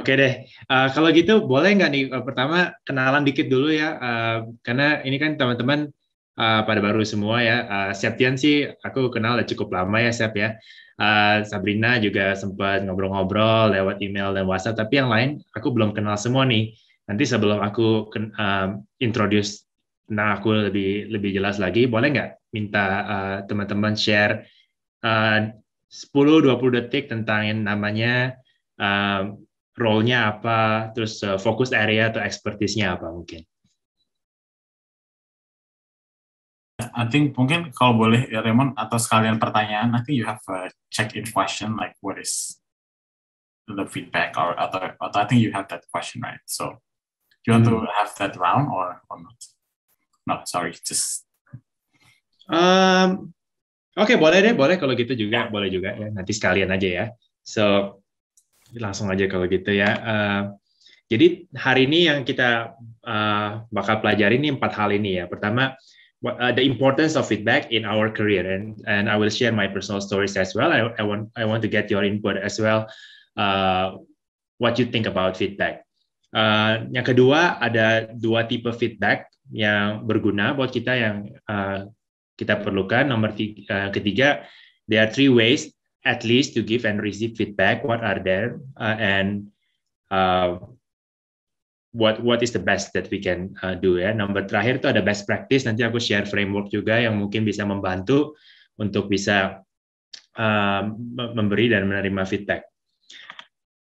Oke deh, uh, kalau gitu boleh nggak nih uh, pertama kenalan dikit dulu ya, uh, karena ini kan teman-teman uh, pada baru semua ya. Uh, Septian sih aku kenal udah cukup lama ya Sep ya. Uh, Sabrina juga sempat ngobrol-ngobrol lewat email dan WhatsApp, tapi yang lain aku belum kenal semua nih. Nanti sebelum aku introduce nah aku lebih lebih jelas lagi, boleh nggak minta teman-teman uh, share uh, 10-20 detik tentang yang namanya uh, role-nya apa, terus uh, fokus area atau expertise-nya apa mungkin? I think mungkin kalau boleh ya Raymond atau sekalian pertanyaan, I think you have a uh, check-in question like what is the feedback or other, atau I think you have that question right. So do you want hmm. to have that round or or not? No, sorry, just. Um, Oke, okay, boleh deh, boleh kalau gitu juga, boleh juga ya. Nanti sekalian aja ya. So, langsung aja kalau gitu ya. Eh, jadi hari ini yang kita eh, bakal pelajari ini empat hal ini ya. Pertama, what, eh, the importance of feedback in our career, and and I will share my personal stories as well. I, want I want to get your input as well. what you think about feedback. yang kedua ada dua tipe feedback yang berguna buat kita yang kita perlukan. Nomor ketiga, there are three ways at least to give and receive feedback what are there uh, and uh, what what is the best that we can uh, do ya nomor terakhir itu ada best practice nanti aku share framework juga yang mungkin bisa membantu untuk bisa uh, memberi dan menerima feedback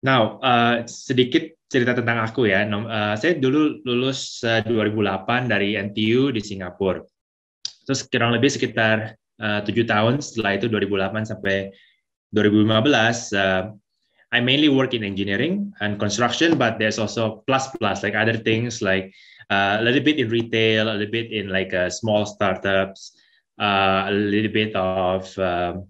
now uh, sedikit cerita tentang aku ya Nom uh, saya dulu lulus uh, 2008 dari NTU di Singapura terus kurang lebih sekitar uh, tujuh tahun setelah itu 2008 sampai 2015 uh, I mainly work in engineering and construction, but there's also plus plus like other things like uh, a little bit in retail, a little bit in like uh, small startups, uh, a little bit of um,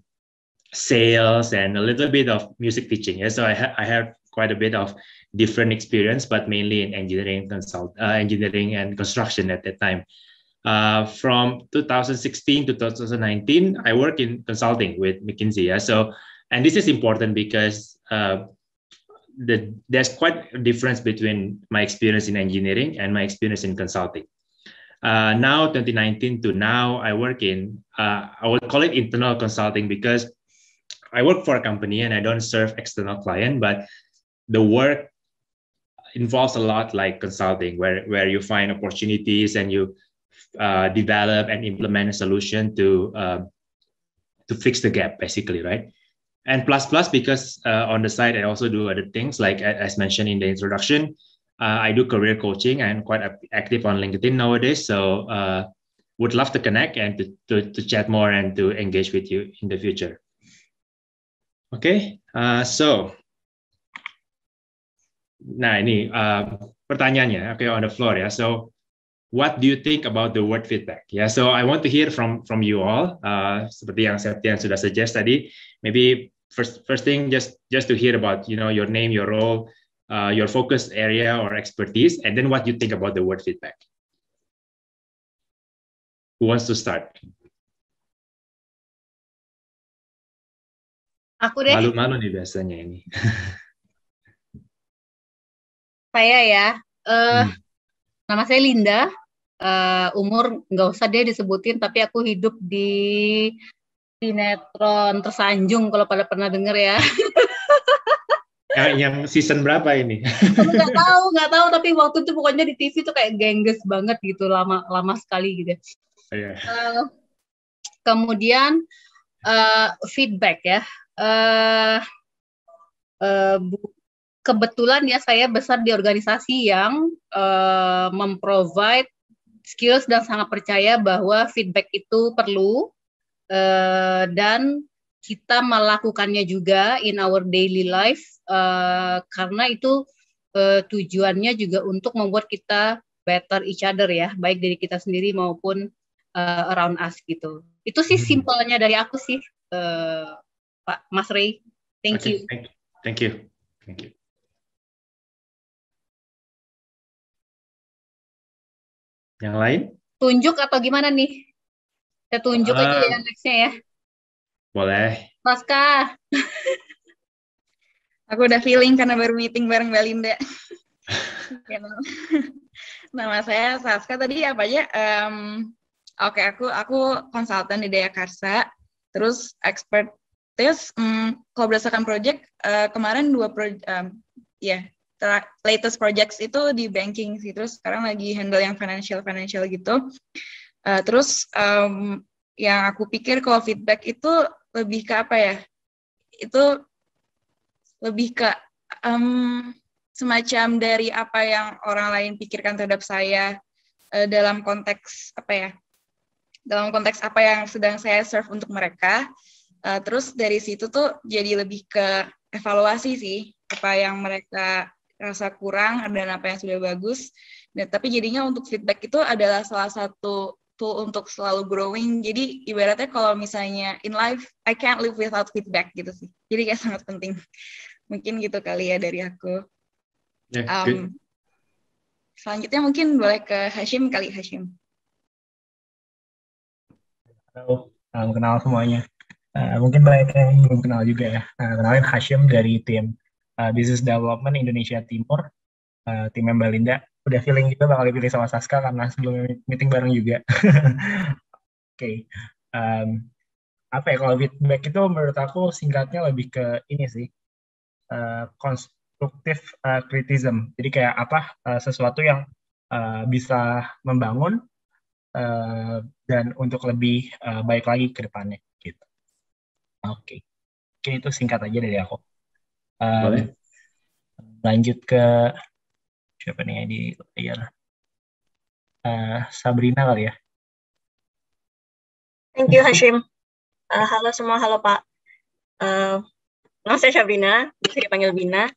sales, and a little bit of music teaching. Yeah, so I ha- I have quite a bit of different experience, but mainly in engineering consult uh, engineering and construction at that time. Uh, from 2016 to 2019, I work in consulting with McKinsey. Yeah? So and this is important because uh, the, there's quite a difference between my experience in engineering and my experience in consulting. Uh, now, 2019 to now, I work in, uh, I would call it internal consulting because I work for a company and I don't serve external client, but the work involves a lot like consulting where, where you find opportunities and you uh, develop and implement a solution to, uh, to fix the gap basically, right? and plus plus because uh, on the side i also do other things like as mentioned in the introduction uh, i do career coaching and quite active on linkedin nowadays so uh, would love to connect and to, to, to, chat more and to engage with you in the future okay uh, so nah ini uh, pertanyaannya okay on the floor yeah so what do you think about the word feedback? Yeah, so I want to hear from from you all. Uh, seperti yang Septian sudah suggest tadi, maybe first first thing just just to hear about you know your name your role uh, your focus area or expertise and then what you think about the word feedback who wants to start aku deh malu-malu nih biasanya ini saya ya uh, hmm. nama saya Linda uh, umur nggak usah deh disebutin tapi aku hidup di sinetron tersanjung kalau pada pernah denger ya. yang, season berapa ini? nggak tahu, nggak tahu. Tapi waktu itu pokoknya di TV tuh kayak gengges banget gitu, lama lama sekali gitu. Yeah. Iya. Uh, kemudian uh, feedback ya. Uh, uh, kebetulan ya saya besar di organisasi yang uh, memprovide skills dan sangat percaya bahwa feedback itu perlu uh, dan kita melakukannya juga in our daily life uh, karena itu uh, tujuannya juga untuk membuat kita better each other ya baik dari kita sendiri maupun uh, around us gitu itu sih hmm. simpelnya dari aku sih uh, Pak Mas Ray thank okay, you thank you thank you yang lain tunjuk atau gimana nih kita tunjuk uh, ah. aja ya nextnya ya. Boleh. Pasca. Aku udah feeling karena baru meeting bareng Mbak Linda. Nama saya Saska tadi apa aja? Um, Oke, okay, aku aku konsultan di Daya Karsa, terus expert um, kalau berdasarkan project uh, kemarin dua project um, ya yeah, latest projects itu di banking sih terus sekarang lagi handle yang financial financial gitu Uh, terus um, yang aku pikir kalau feedback itu lebih ke apa ya? Itu lebih ke um, semacam dari apa yang orang lain pikirkan terhadap saya uh, dalam konteks apa ya? Dalam konteks apa yang sedang saya serve untuk mereka. Uh, terus dari situ tuh jadi lebih ke evaluasi sih apa yang mereka rasa kurang dan apa yang sudah bagus. Nah, tapi jadinya untuk feedback itu adalah salah satu tool untuk selalu growing. Jadi ibaratnya kalau misalnya in life, I can't live without feedback gitu sih. Jadi kayak sangat penting. Mungkin gitu kali ya dari aku. Yeah, ya, um, selanjutnya mungkin boleh ke Hashim kali Hashim. Halo, salam kenal semuanya. Uh, mungkin banyak yang belum kenal juga ya. Uh, kenalin Hashim dari tim uh, Business Development Indonesia Timur, uh, tim Mbak Linda udah feeling juga gitu bakal dipilih sama Saska karena sebelum meeting bareng juga. Oke. okay. Um, apa ya kalau feedback itu menurut aku singkatnya lebih ke ini sih. Uh, konstruktif uh, eh, criticism. Jadi kayak apa uh, sesuatu yang uh, bisa membangun uh, dan untuk lebih uh, baik lagi ke depannya gitu. Oke. Okay. Mungkin itu singkat aja dari aku. Um, Boleh. Lanjut ke siapa nih di iya layar uh, eh, Sabrina kali ya thank you Hashim uh, halo semua halo Pak uh, nama saya Sabrina bisa dipanggil Bina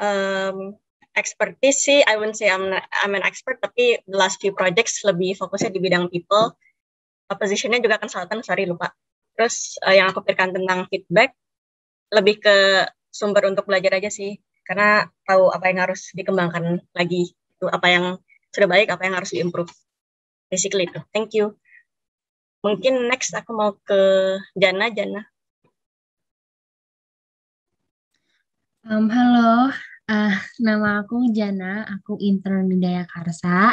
um, expertise sih I wouldn't say I'm, I'm an expert tapi the last few projects lebih fokusnya di bidang people positionnya juga konsultan, sorry lupa terus uh, yang aku pikirkan tentang feedback lebih ke sumber untuk belajar aja sih karena tahu apa yang harus dikembangkan lagi itu apa yang sudah baik apa yang harus diimprove basically itu thank you mungkin next aku mau ke Jana Jana um, halo uh, nama aku Jana aku intern di Daya Karsa uh,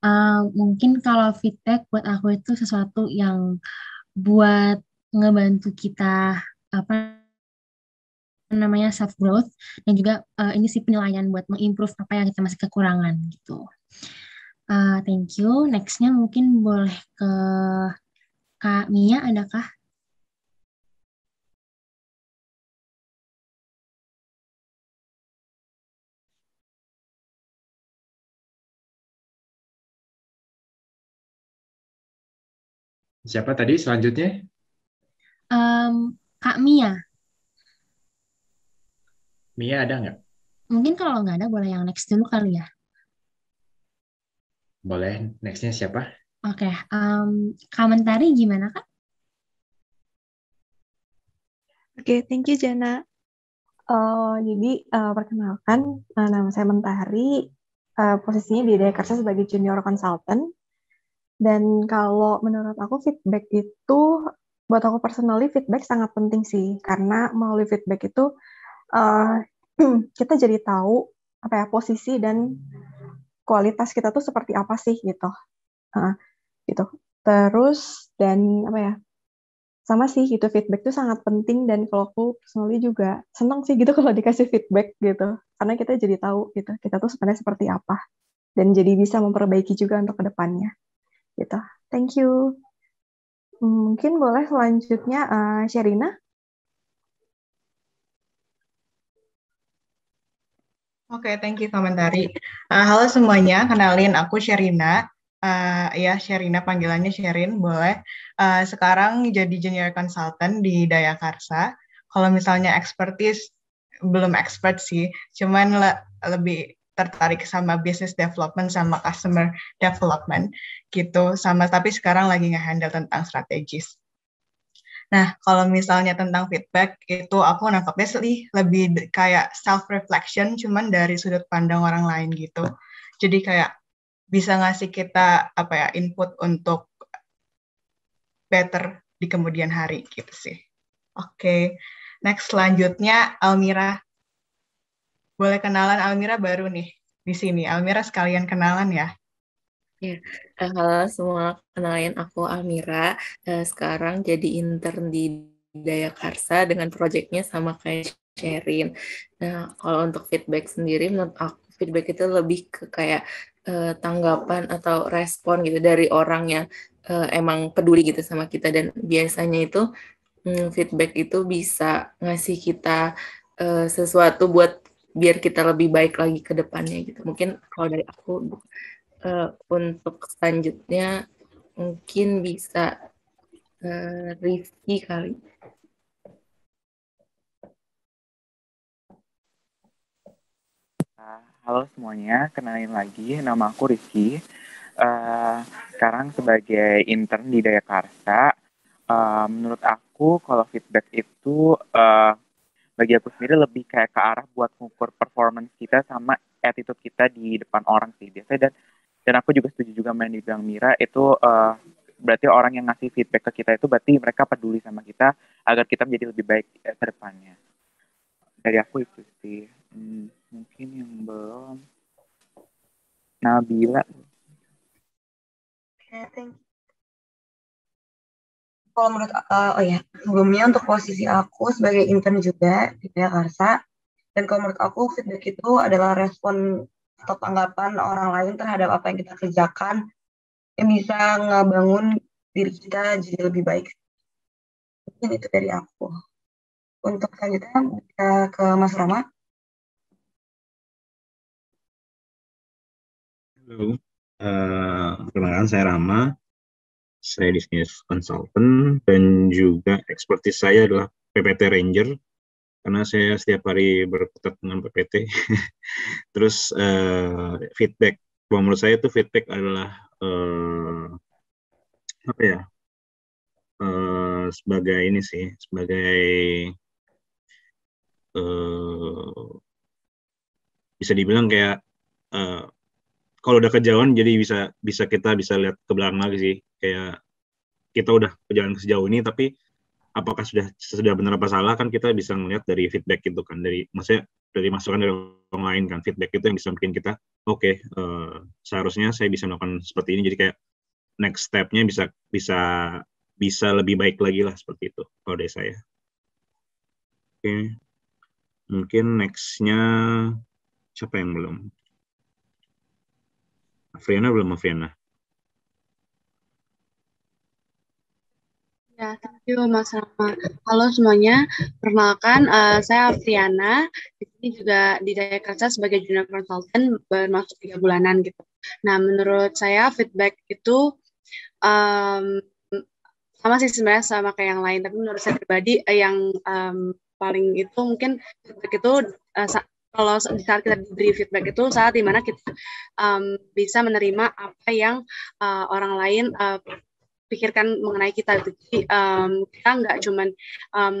um, mungkin kalau feedback buat aku itu sesuatu yang buat ngebantu kita apa namanya self growth dan juga uh, ini sih penilaian buat mengimprove apa yang kita masih kekurangan gitu. Uh, thank you. Nextnya mungkin boleh ke Kak Mia, adakah? Siapa tadi selanjutnya? Um, Kak Mia. Mia ada nggak? Mungkin kalau nggak ada boleh yang next dulu kali ya. Boleh. Nextnya siapa? Oke. Okay. Um, komentari gimana kan? Oke, okay, thank you Jana. Uh, jadi uh, perkenalkan uh, nama saya Mentari, uh, posisinya di Dekarsa sebagai junior consultant. Dan kalau menurut aku feedback itu buat aku personally feedback sangat penting sih karena melalui feedback itu uh, kita jadi tahu apa ya posisi dan kualitas kita tuh seperti apa sih gitu uh, gitu terus dan apa ya sama sih itu feedback tuh sangat penting dan kalau aku personally juga senang sih gitu kalau dikasih feedback gitu karena kita jadi tahu gitu kita tuh sebenarnya seperti apa dan jadi bisa memperbaiki juga untuk kedepannya gitu thank you hmm, mungkin boleh selanjutnya uh, Sherina Oke, okay, thank you komentari. Uh, eh, halo semuanya, kenalin aku Sherina. Uh, ya, Sherina panggilannya Sherin, boleh. Uh, sekarang jadi junior consultant di Dayakarsa. Kalau misalnya expertise, belum expert sih, cuman le lebih tertarik sama business development sama customer development gitu sama tapi sekarang lagi ngehandle tentang strategis Nah, kalau misalnya tentang feedback, itu aku nangkapnya sih lebih kayak self-reflection, cuman dari sudut pandang orang lain gitu. Jadi kayak bisa ngasih kita apa ya input untuk better di kemudian hari gitu sih. Oke, okay. next selanjutnya Almira. Boleh kenalan Almira baru nih di sini. Almira sekalian kenalan ya. Ya, Halo semua, kenalin aku Amira. Eh, sekarang jadi intern di Dayakarsa dengan proyeknya sama kayak Sherin. Nah, kalau untuk feedback sendiri, menurut aku feedback itu lebih ke kayak uh, tanggapan atau respon gitu dari orang yang uh, emang peduli gitu sama kita dan biasanya itu um, feedback itu bisa ngasih kita uh, sesuatu buat biar kita lebih baik lagi ke depannya gitu. Mungkin kalau dari aku uh, untuk selanjutnya mungkin bisa uh, eh, Rizky kali. Ah, halo semuanya, kenalin lagi nama aku Rizky. Uh, eh, sekarang sebagai intern di Daya uh, eh, menurut aku kalau feedback itu uh, bagi aku sendiri lebih kayak ke arah buat mengukur performance kita sama attitude kita di depan orang sih biasanya dan dan aku juga setuju juga main di bilang Mira itu uh, berarti orang yang ngasih feedback ke kita itu berarti mereka peduli sama kita agar kita menjadi lebih baik eh, ke depannya dari aku itu sih hmm, mungkin yang belum Nabila kalau menurut uh, oh ya sebelumnya untuk posisi aku sebagai intern juga di Jakarta dan kalau menurut aku feedback itu adalah respon atau tanggapan orang lain terhadap apa yang kita kerjakan yang bisa ngebangun diri kita jadi lebih baik. Mungkin itu dari aku. Untuk selanjutnya kita ke Mas Rama. Halo, uh, perkenalkan saya Rama. Saya bisnis consultant dan juga ekspertis saya adalah PPT Ranger karena saya setiap hari berputar dengan PPT. Terus uh, feedback, kalau menurut saya itu feedback adalah uh, apa ya? Uh, sebagai ini sih, sebagai uh, bisa dibilang kayak uh, kalau udah kejauhan jadi bisa bisa kita bisa lihat ke belakang lagi sih kayak kita udah kejalan sejauh ini tapi apakah sudah sudah benar apa salah kan kita bisa melihat dari feedback itu kan dari maksudnya dari masukan dari orang lain kan feedback itu yang bisa bikin kita oke okay, uh, eh, seharusnya saya bisa melakukan seperti ini jadi kayak next stepnya bisa bisa bisa lebih baik lagi lah seperti itu kalau dari saya oke okay. mungkin nextnya siapa yang belum Afriana belum Afriana Ya, thank you Mas Rama. Halo semuanya, perkenalkan uh, saya Afriana. Di sini juga di Jaya Kerja sebagai junior consultant bermaksud tiga bulanan gitu. Nah, menurut saya feedback itu um, sama sih sebenarnya sama kayak yang lain, tapi menurut saya pribadi uh, yang um, paling itu mungkin feedback itu uh, kalau saat kita diberi feedback itu saat dimana kita um, bisa menerima apa yang uh, orang lain uh, pikirkan mengenai kita itu Jadi um, kita nggak cuman um,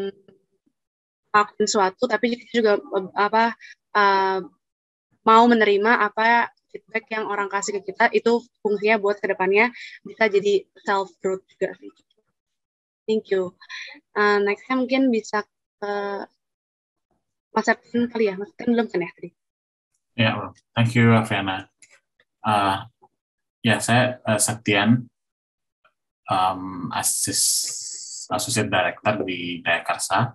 lakukan suatu, tapi kita juga apa uh, mau menerima apa feedback yang orang kasih ke kita itu fungsinya buat kedepannya bisa jadi self growth juga. Thank you. Uh, nextnya mungkin bisa ke Mas Ervin kali ya, Mas belum kan ya tadi? Ya, yeah, thank you Aviana. Uh, ya, saya uh, Septian um, asis associate director di Dayakarsa. E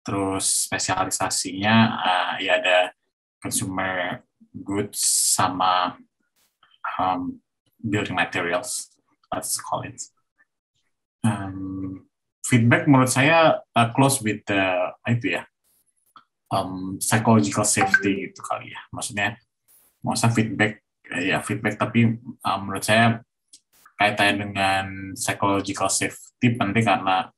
Terus spesialisasinya uh, ya ada consumer goods sama um, building materials, let's call it. Um, feedback menurut saya uh, close with the itu ya um, psychological safety gitu kali ya. Maksudnya, masa feedback ya feedback tapi um, menurut saya kaitannya dengan psychological safety penting karena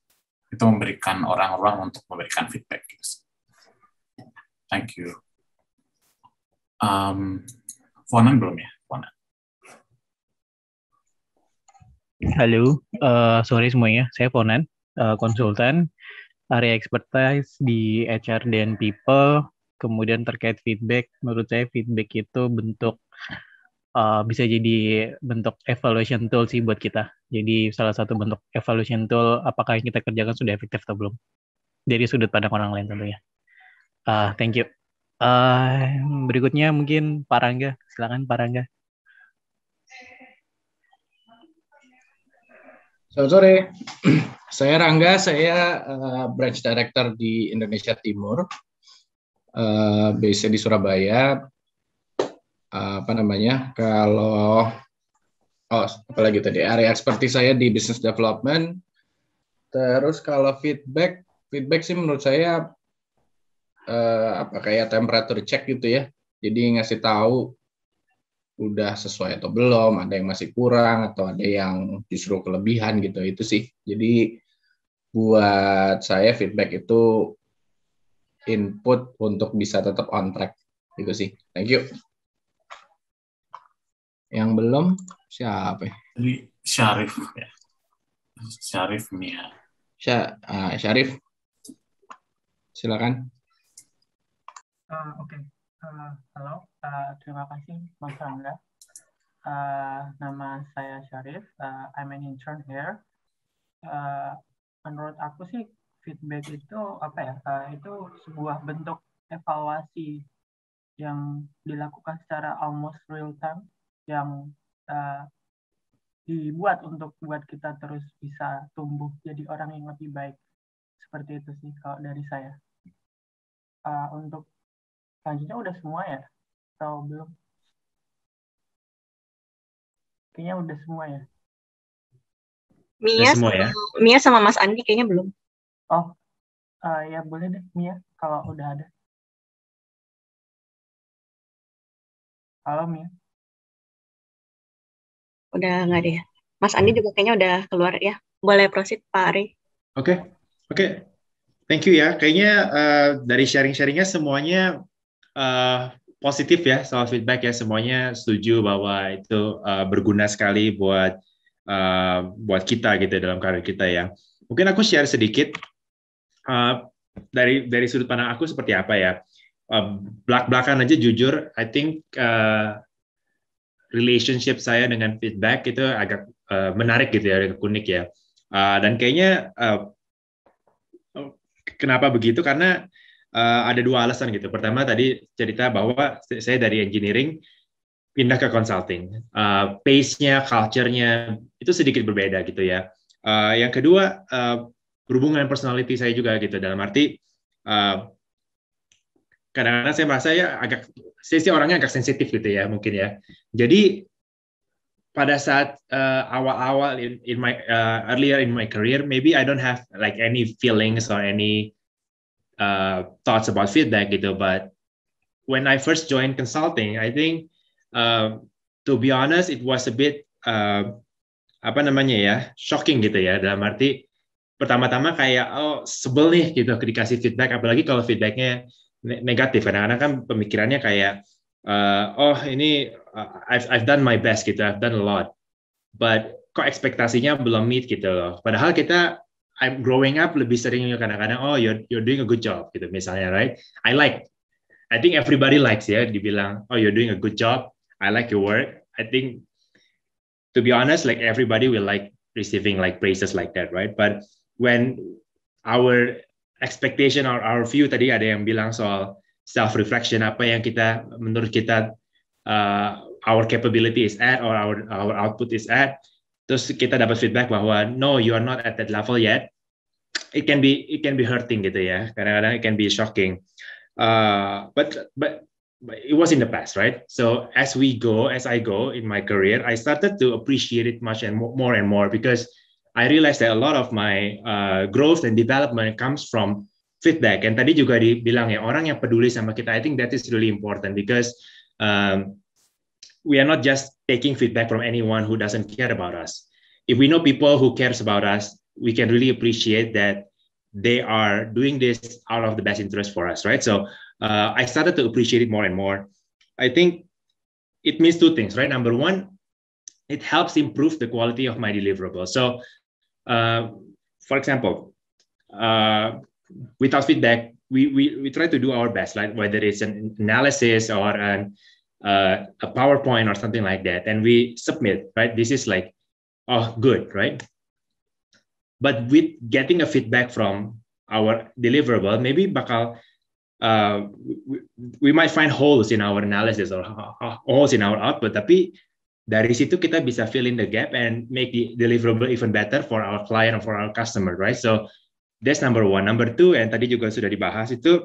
itu memberikan orang orang untuk memberikan feedback. Gitu Thank you. Um, Fonan belum ya? Fonan. Halo, uh, sorry semuanya. Saya Fonan, uh, konsultan area expertise di HR dan people. Kemudian terkait feedback, menurut saya feedback itu bentuk uh, bisa jadi bentuk evaluation tool sih buat kita. Jadi salah satu bentuk evaluation tool apakah yang kita kerjakan sudah efektif atau belum. Dari sudut pandang orang lain tentunya. Uh, thank you. Uh, berikutnya mungkin Pak Rangga, silakan Pak Rangga. Selamat sore. Saya Rangga, saya uh, branch director di Indonesia Timur, uh, eh, base di Surabaya Eh, apa namanya kalau oh apalagi tadi area seperti saya di business development terus kalau feedback feedback sih menurut saya eh, apa kayak temperature check gitu ya jadi ngasih tahu udah sesuai atau belum, ada yang masih kurang atau ada yang justru kelebihan gitu. Itu sih. Jadi buat saya feedback itu input untuk bisa tetap on track. Itu sih. Thank you. Yang belum siapa? Ya? Syarif ya. Syarif Mia. Ya. Sya, uh, Syarif. Silakan. Uh, Oke. Okay. Uh, halo. Uh, terima kasih Mas Angga. Uh, nama saya Syarif. Uh, I'm an intern here. Uh, menurut aku sih feedback itu apa ya? Uh, itu sebuah bentuk evaluasi yang dilakukan secara almost real time yang uh, dibuat untuk buat kita terus bisa tumbuh jadi orang yang lebih baik seperti itu sih kalau dari saya uh, untuk selanjutnya udah semua ya atau belum kayaknya udah semua ya Mia udah ya Mia sama Mas Andi kayaknya belum oh uh, ya boleh deh Mia kalau udah ada halo Mia Udah nggak ada ya? Mas Andi iya. juga kayaknya udah keluar ya. Boleh proceed Pak Ari. Oke, okay. oke. Okay. Thank you ya. Kayaknya uh, dari sharing-sharingnya semuanya uh, positif ya soal feedback ya. Semuanya setuju bahwa itu uh, berguna sekali buat uh, buat kita gitu dalam karir kita ya. Mungkin aku share sedikit uh, dari dari sudut pandang aku seperti apa ya. Uh, belak belakan aja jujur, I think uh, relationship saya dengan feedback itu agak uh, menarik gitu ya, agak unik ya. Uh, dan kayaknya uh, kenapa begitu? Karena uh, ada dua alasan gitu. Pertama tadi cerita bahwa saya dari engineering pindah ke consulting. Uh, pace-nya, culture-nya itu sedikit berbeda gitu ya. Uh, yang kedua uh, berhubungan personality saya juga gitu. Dalam arti uh, kadang-kadang saya merasa ya agak saya sih orangnya agak sensitif gitu ya mungkin ya. Jadi pada saat awal eh, awal-awal in, in my uh, earlier in my career, maybe I don't have like any feelings or any uh, thoughts about feedback gitu. But when I first joined consulting, I think uh, to be honest, it was a bit uh, apa namanya ya shocking gitu ya dalam arti pertama-tama kayak oh sebel nih gitu dikasih feedback apalagi kalau feedbacknya negatif karena kan pemikirannya kayak uh, oh ini uh, I've I've done my best gitu I've done a lot but kok ekspektasinya belum meet gitu loh padahal kita I'm growing up lebih sering kadang-kadang oh you're you're doing a good job gitu misalnya right I like I think everybody likes ya dibilang oh you're doing a good job I like your work I think to be honest like everybody will like receiving like praises like that right but when our expectation or our view tadi ada yang bilang soal self reflection apa yang kita menurut kita uh, our capability is at or our our output is at terus kita dapat feedback bahwa no you are not at that level yet it can be it can be hurting gitu ya kadang-kadang it can be shocking uh, but but it was in the past, right? So as we go, as I go in my career, I started to appreciate it much and more and more because I realized that a lot of my uh, growth and development comes from feedback. And tadi juga dibilang ya orang yang peduli sama kita. I think that is really important because um, we are not just taking feedback from anyone who doesn't care about us. If we know people who cares about us, we can really appreciate that they are doing this out of the best interest for us, right? So uh, I started to appreciate it more and more. I think it means two things, right? Number one, it helps improve the quality of my deliverable. So uh, for example, uh, without feedback, we, we, we try to do our best, like whether it's an analysis or an, uh, a PowerPoint or something like that, and we submit, right? This is like, oh, good, right? But with getting a feedback from our deliverable, maybe bakal, uh, we, we might find holes in our analysis or holes in our output, tapi dari situ kita bisa fill in the gap and make the deliverable even better for our client for our customer, right? So that's number one. Number two, and tadi juga sudah dibahas itu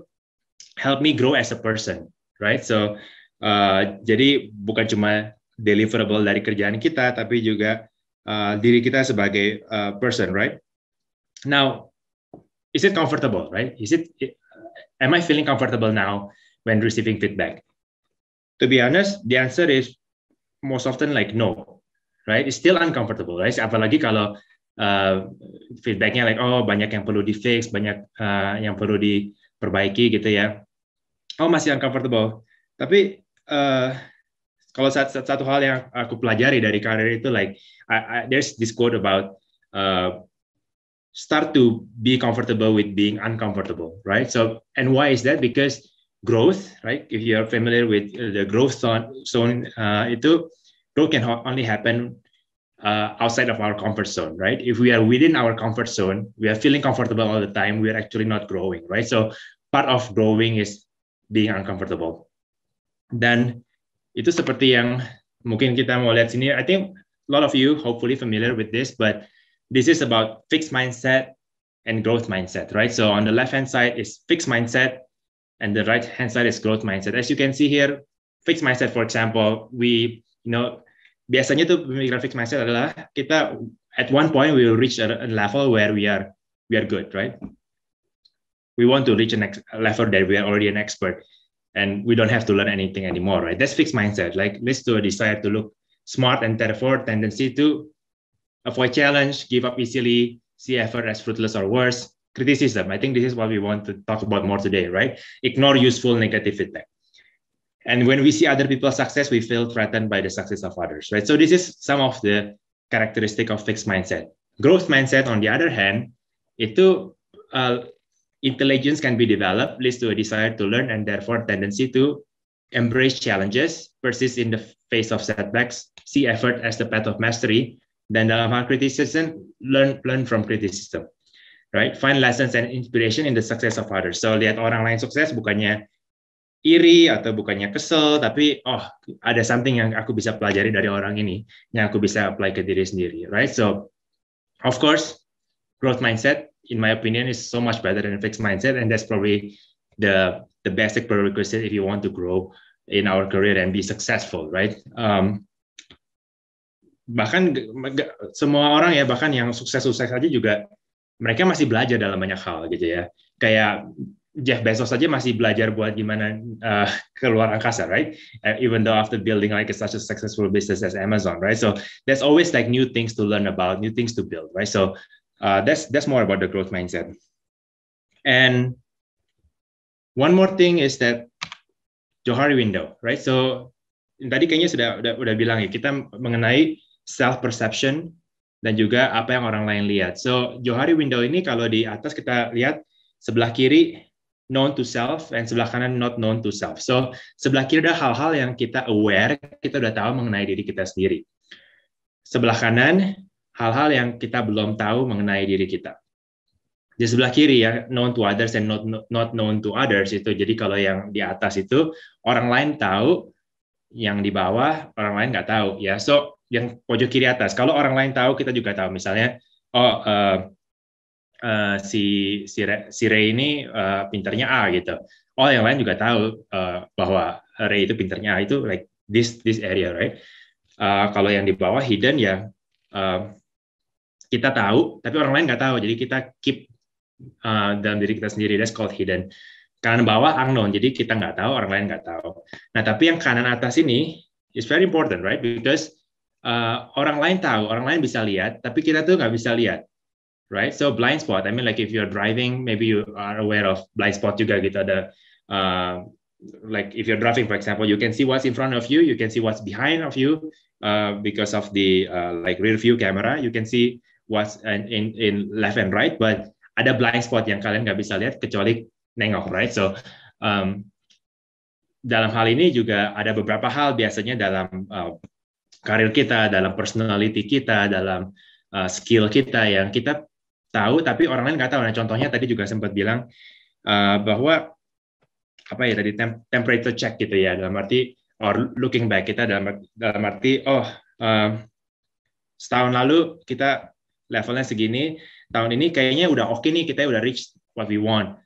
help me grow as a person, right? So uh, jadi bukan cuma deliverable dari kerjaan kita, tapi juga uh, diri kita sebagai uh, person, right? Now, is it comfortable, right? Is it? Am I feeling comfortable now when receiving feedback? To be honest, the answer is most often like no, right? It's still uncomfortable, right? Apalagi kalau uh, feedbacknya like oh banyak yang perlu di fix, banyak uh, yang perlu diperbaiki gitu ya. Oh masih uncomfortable. Tapi uh, kalau satu, satu hal yang aku pelajari dari karir itu like I, I, there's this quote about uh, start to be comfortable with being uncomfortable, right? So and why is that? Because growth, right? If you are familiar with uh, the growth zone, zone uh, growth can only happen uh, outside of our comfort zone, right? If we are within our comfort zone, we are feeling comfortable all the time, we are actually not growing, right? So part of growing is being uncomfortable. Dan itu seperti yang mungkin kita mau lihat sini, I think a lot of you hopefully familiar with this, but this is about fixed mindset and growth mindset, right? So on the left hand side is fixed mindset, and the right hand side is growth mindset. As you can see here, fixed mindset for example, we you know biasanya tuh pemikiran fixed mindset adalah kita at one point we will reach a level where we are we are good, right? We want to reach a next level that we are already an expert and we don't have to learn anything anymore, right? That's fixed mindset. Like leads to a desire to look smart and therefore tendency to avoid challenge, give up easily, see effort as fruitless or worse, criticism. I think this is what we want to talk about more today, right? Ignore useful negative feedback. And when we see other people's success, we feel threatened by the success of others, right? So this is some of the characteristic of fixed mindset. Growth mindset, on the other hand, itu uh, intelligence can be developed, leads to a desire to learn and therefore tendency to embrace challenges, persist in the face of setbacks, see effort as the path of mastery, dan dalam hal criticism, learn learn from criticism. right? Find lessons and inspiration in the success of others. So lihat orang lain sukses bukannya iri atau bukannya kesel, tapi oh ada something yang aku bisa pelajari dari orang ini yang aku bisa apply ke diri sendiri, right? So of course, growth mindset, in my opinion, is so much better than fixed mindset, and that's probably the the basic prerequisite if you want to grow in our career and be successful, right? Um, bahkan semua orang ya bahkan yang sukses-sukses aja juga mereka masih belajar dalam banyak hal gitu ya. Kayak Jeff Bezos saja masih belajar buat gimana uh, keluar angkasa, right? Eh, even though after building like a, such a successful business as Amazon, right? So there's always like new things to learn about, new things to build, right? So uh, that's that's more about the growth mindset. And one more thing is that Johari window, right? So tadi kayaknya sudah udah, udah bilang ya kita mengenai self perception dan juga apa yang orang lain lihat. So Johari window ini kalau di atas kita lihat sebelah kiri known to self dan sebelah kanan not known to self. So sebelah kiri ada hal-hal yang kita aware, kita udah tahu mengenai diri kita sendiri. Sebelah kanan hal-hal yang kita belum tahu mengenai diri kita. Di sebelah kiri ya known to others and not not known to others itu. Jadi kalau yang di atas itu orang lain tahu, yang di bawah orang lain nggak tahu ya. So yang pojok kiri atas. Kalau orang lain tahu, kita juga tahu. Misalnya, oh uh, uh, si si Ray, si Ray ini uh, pinternya A gitu. Oh yang lain juga tahu uh, bahwa Ray itu pinternya A itu like this this area, right? Uh, kalau yang di bawah hidden ya uh, kita tahu, tapi orang lain nggak tahu. Jadi kita keep uh, dalam diri kita sendiri. That's called hidden. Kanan bawah unknown, jadi kita nggak tahu, orang lain nggak tahu. Nah, tapi yang kanan atas ini is very important, right? Because uh, orang lain tahu, orang lain bisa lihat, tapi kita tuh nggak bisa lihat, right? So blind spot. I mean like if you're driving, maybe you are aware of blind spot juga gitu ada. Uh, like if you're driving, for example, you can see what's in front of you, you can see what's behind of you uh, because of the uh, like rear view camera, you can see what's in, in in left and right, but ada blind spot yang kalian nggak bisa lihat kecuali nengok, right? So um, dalam hal ini juga ada beberapa hal biasanya dalam uh, karir kita, dalam personality kita, dalam uh, skill kita yang kita tahu tapi orang lain nggak tahu. Nah, contohnya tadi juga sempat bilang uh, bahwa apa ya tadi temp temperature check gitu ya dalam arti or looking back kita dalam arti, dalam arti oh uh, setahun lalu kita levelnya segini, tahun ini kayaknya udah oke okay nih kita udah reach what we want.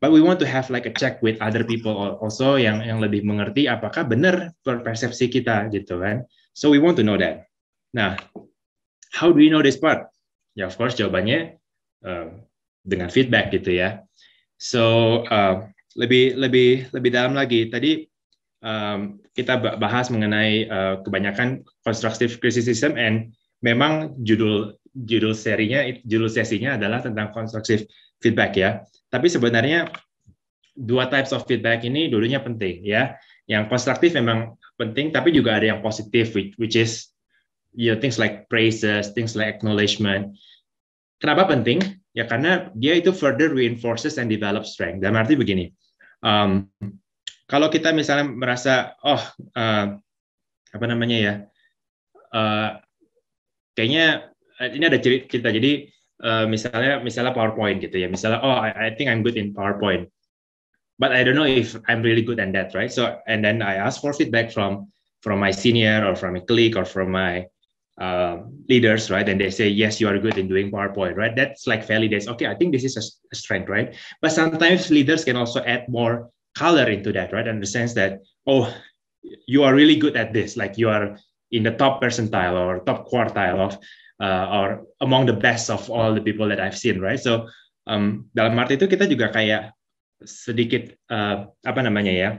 But we want to have like a check with other people also yang yang lebih mengerti apakah benar persepsi kita gitu kan. So we want to know that. Nah, how do we know this part? Ya, of course jawabannya uh, dengan feedback gitu ya. So uh, lebih lebih lebih dalam lagi. Tadi um, kita bahas mengenai uh, kebanyakan constructive criticism and memang judul judul serinya judul sesinya adalah tentang constructive feedback ya. Tapi sebenarnya dua types of feedback ini dulunya penting ya. Yang konstruktif memang penting tapi juga ada yang positif which which is you know things like praises things like acknowledgement kenapa penting ya karena dia itu further reinforces and develop strength dan arti begini um, kalau kita misalnya merasa oh uh, apa namanya ya uh, kayaknya uh, ini ada cerita jadi uh, misalnya misalnya PowerPoint gitu ya misalnya oh I, I think I'm good in PowerPoint but I don't know if I'm really good at that, right? So, and then I ask for feedback from from my senior or from a colleague or from my uh, leaders, right? And they say, yes, you are good in doing PowerPoint, right? That's like validates. Okay, I think this is a, a strength, right? But sometimes leaders can also add more color into that, right? In the sense that, oh, you are really good at this, like you are in the top percentile or top quartile of, uh, or among the best of all the people that I've seen, right? So um, dalam arti itu kita juga kayak sedikit uh, apa namanya ya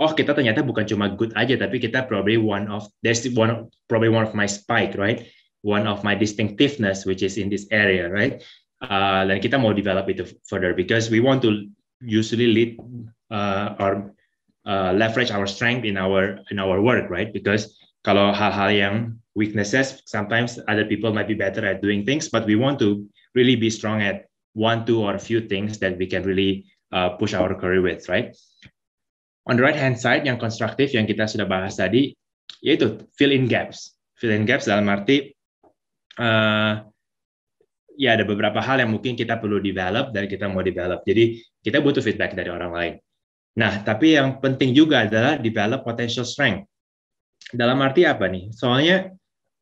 oh kita ternyata bukan cuma good aja tapi kita probably one of there's one probably one of my spike right one of my distinctiveness which is in this area right uh, dan kita mau develop itu further because we want to usually lead uh, eh, or uh, leverage our strength in our in our work right because kalau hal-hal yang weaknesses sometimes other people might be better at doing things but we want to really be strong at one, two, or a few things that we can really uh, push our career with, right? On the right hand side yang konstruktif yang kita sudah bahas tadi, yaitu fill in gaps. Fill in gaps dalam arti uh, ya ada beberapa hal yang mungkin kita perlu develop dan kita mau develop. Jadi kita butuh feedback dari orang lain. Nah, tapi yang penting juga adalah develop potential strength. Dalam arti apa nih? Soalnya uh,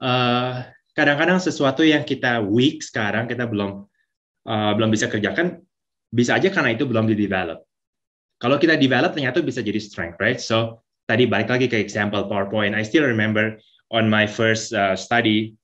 kadang-kadang uh, kadang -kadang sesuatu yang kita weak sekarang kita belum Eh, belum bisa kerjakan, bisa aja karena itu belum di-develop. Kalau kita develop, ternyata bisa jadi strength, right? So, tadi balik lagi ke example PowerPoint. I still remember on my first uh, study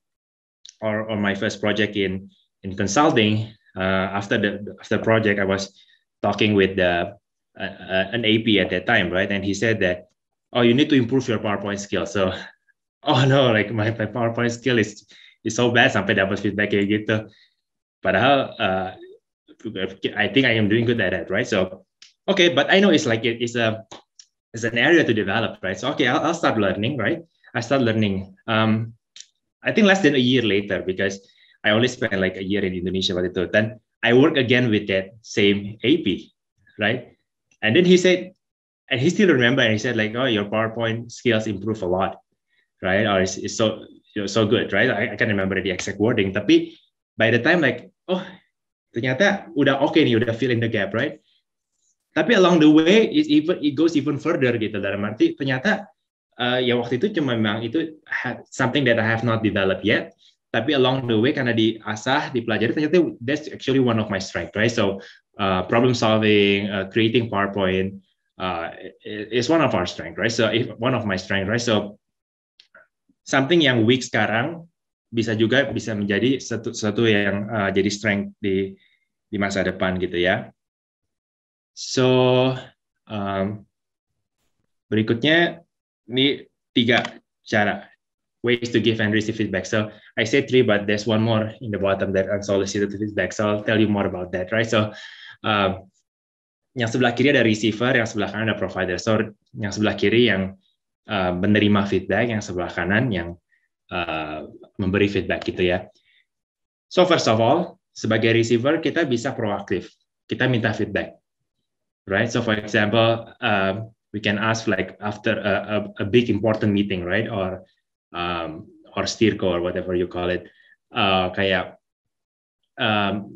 or on my first project in in consulting, uh, after the after project, I was talking with the, uh, an AP at that time, right? And he said that, oh, you need to improve your PowerPoint skill. So, oh no, like my, my PowerPoint skill is is so bad sampai dapat feedback kayak gitu. but how uh, uh, I think I am doing good at that, right? So okay, but I know it's like it, it's a it's an area to develop, right? So okay, I'll, I'll start learning, right? I start learning. Um, I think less than a year later because I only spent like a year in Indonesia But Then I work again with that same AP, right? And then he said, and he still remember, and he said like, oh, your PowerPoint skills improve a lot, right? Or it's, it's so you know, so good, right? I, I can't remember the exact wording, tapi by the time like oh ternyata udah oke okay nih udah fill in the gap right tapi along the way it even it goes even further gitu dalam arti ternyata uh, ya waktu itu cuma memang itu something that I have not developed yet tapi along the way karena diasah dipelajari ternyata that's actually one of my strength right so uh, problem solving uh, creating PowerPoint uh, is one of our strength right so if one of my strength right so something yang weak sekarang bisa juga bisa menjadi satu satu yang uh, jadi strength di di masa depan gitu ya. So um, berikutnya ini tiga cara ways to give and receive feedback. So I say three, but there's one more in the bottom that unsolicited feedback. So I'll tell you more about that, right? So um, yang sebelah kiri ada receiver, yang sebelah kanan ada provider. So yang sebelah kiri yang uh, menerima feedback, yang sebelah kanan yang Uh, memberi feedback gitu ya. So first of all, sebagai receiver kita bisa proaktif, kita minta feedback, right? So for example, um, we can ask like after a, a, a big important meeting, right? Or um, or stirco or whatever you call it, uh, kayak um,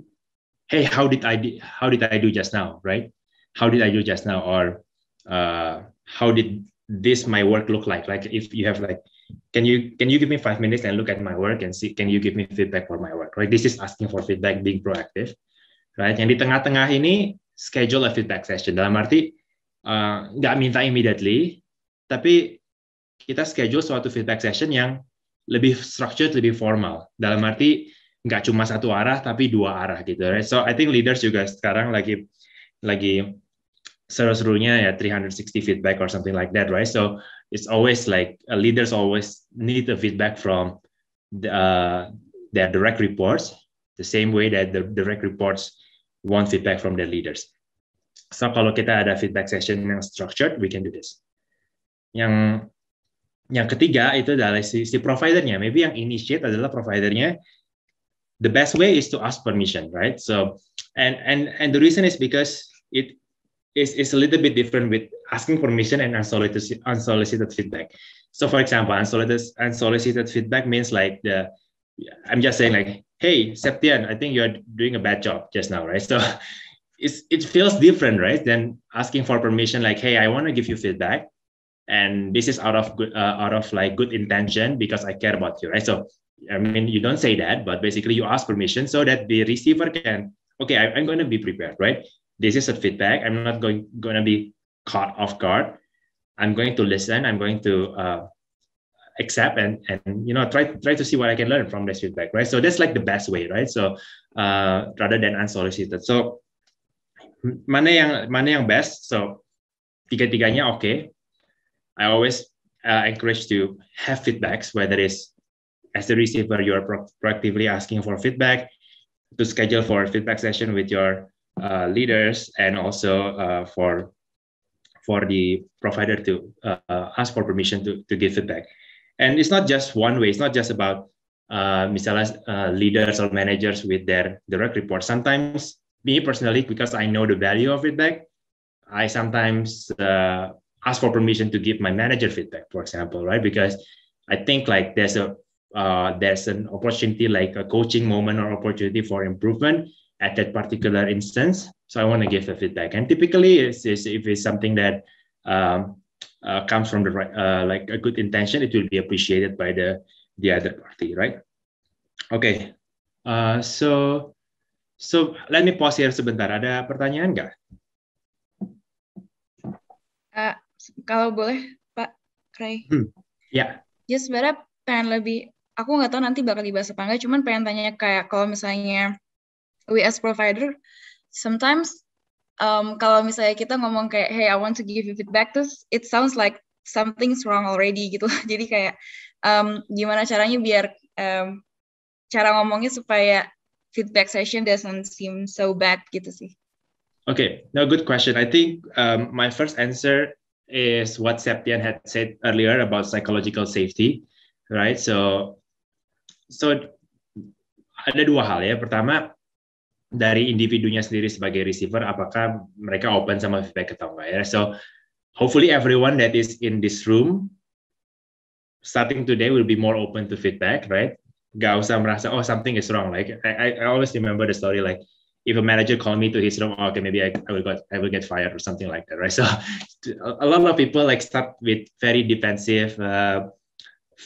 hey how did I do, how did I do just now, right? How did I do just now? Or uh, how did this my work look like? Like if you have like can you can you give me five minutes and look at my work and see can you give me feedback for my work right this is asking for feedback being proactive right yang di tengah-tengah ini schedule a feedback session dalam arti uh, nggak uh, minta immediately tapi kita schedule suatu feedback session yang lebih structured lebih formal dalam arti nggak cuma satu arah tapi dua arah gitu right so I think leaders juga sekarang lagi lagi seru-serunya ya 360 feedback or something like that right so it's always like uh, leaders always need the feedback from the, uh, their direct reports, the same way that the direct reports want feedback from their leaders. So kalau kita ada feedback session yang structured, we can do this. Yang yang ketiga itu adalah si, si providernya. Maybe yang initiate adalah providernya. The best way is to ask permission, right? So and and and the reason is because it is, is a little bit different with asking permission and unsolicited, unsolicited feedback. So for example, unsolicited, unsolicited feedback means like the, I'm just saying like, hey, Septian, I think you're doing a bad job just now, right? So it's, it feels different, right? Than asking for permission like, hey, I want to give you feedback. And this is out of good, uh, out of like good intention because I care about you, right? So I mean, you don't say that, but basically you ask permission so that the receiver can, okay, I, I'm going to be prepared, right? this is a feedback. I'm not going gonna be caught off guard. I'm going to listen. I'm going to uh, accept and and you know try try to see what I can learn from this feedback, right? So that's like the best way, right? So uh, rather than unsolicited. So mana yang mana yang best? So tiga-tiganya Okay. I always uh, encourage to have feedbacks, whether it's as the receiver you are proactively asking for feedback, to schedule for a feedback session with your uh, leaders and also uh, for for the provider to uh, ask for permission to, to give feedback. And it's not just one way. It's not just about uh, misalnya uh, leaders or managers with their direct reports. Sometimes me personally, because I know the value of feedback, I sometimes ask for permission to give my manager feedback, for example, right? Because I think like there's a there's an opportunity like a coaching moment or opportunity for improvement at that particular instance. So I want to give a feedback. And typically, it's, it's, if it's something that um, uh, comes from the right, uh, like a good intention, it will be appreciated by the the other party, right? Okay. Uh, so so let me pause here sebentar. Ada pertanyaan nggak? Uh, kalau boleh, Pak Ray. Hmm. Ya. Yeah. sebenarnya pengen lebih aku nggak tahu nanti bakal dibahas apa enggak, cuman pengen tanya kayak kalau misalnya we as provider sometimes um, kalau misalnya kita ngomong kayak hey I want to give you feedback terus it sounds like something's wrong already gitu jadi kayak um, gimana caranya biar um, cara ngomongnya supaya feedback session doesn't seem so bad gitu sih Okay, no, good question. I think um, my first answer is what Septian had said earlier about psychological safety, right? So, so ada dua hal ya. Pertama, dari individunya sendiri sebagai receiver apakah mereka open sama feedback atau enggak ya. So hopefully everyone that is in this room starting today will be more open to feedback, right? Gak usah merasa oh something is wrong. Like I, I always remember the story like if a manager call me to his room, oh, okay, maybe I, I will get I will get fired or something like that, right? So a lot of people like start with very defensive uh,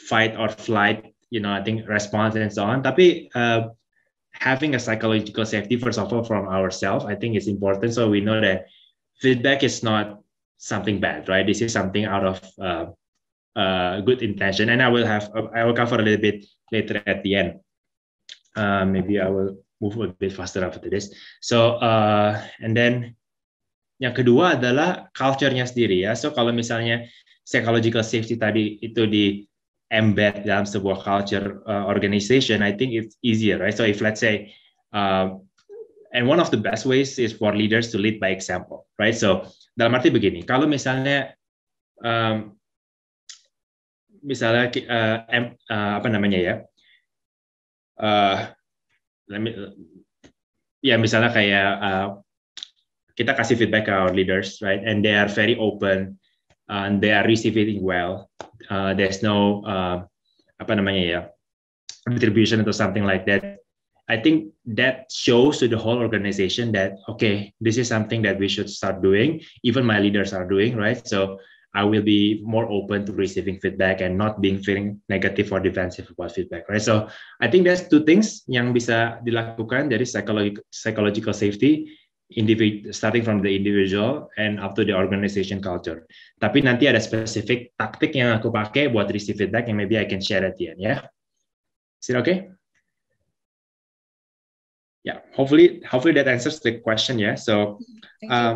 fight or flight, you know, I think response and so on. Tapi uh, having a psychological safety first of all from ourselves i think is important so we know that feedback is not something bad right this is something out of uh, uh, good intention and i will have uh, i will cover a little bit later at the end uh, maybe i will move a bit faster after this so uh, and then yang kedua adalah culture-nya sendiri ya so kalau misalnya psychological safety tadi itu di embed dalam sebuah culture uh, organization, I think it's easier, right? So if let's say, uh, and one of the best ways is for leaders to lead by example, right? So dalam arti begini, kalau misalnya um, misalnya uh, em, uh, apa namanya ya, uh, me, ya misalnya kayak uh, kita kasih feedback ke our leaders, right? And they are very open and they are receiving well. Uh, there's no uh, apa namanya ya retribution or something like that. I think that shows to the whole organization that okay, this is something that we should start doing. Even my leaders are doing right. So I will be more open to receiving feedback and not being feeling negative or defensive about feedback, right? So I think there's two things yang bisa dilakukan dari psychological psychological safety Individ starting from the individual and up to the organization culture. Tapi nanti ada spesifik taktik yang aku pakai buat receive feedback yang maybe I can share at the end ya. Yeah? Is it okay? Yeah, hopefully hopefully that answers the question. Yeah, so thank um,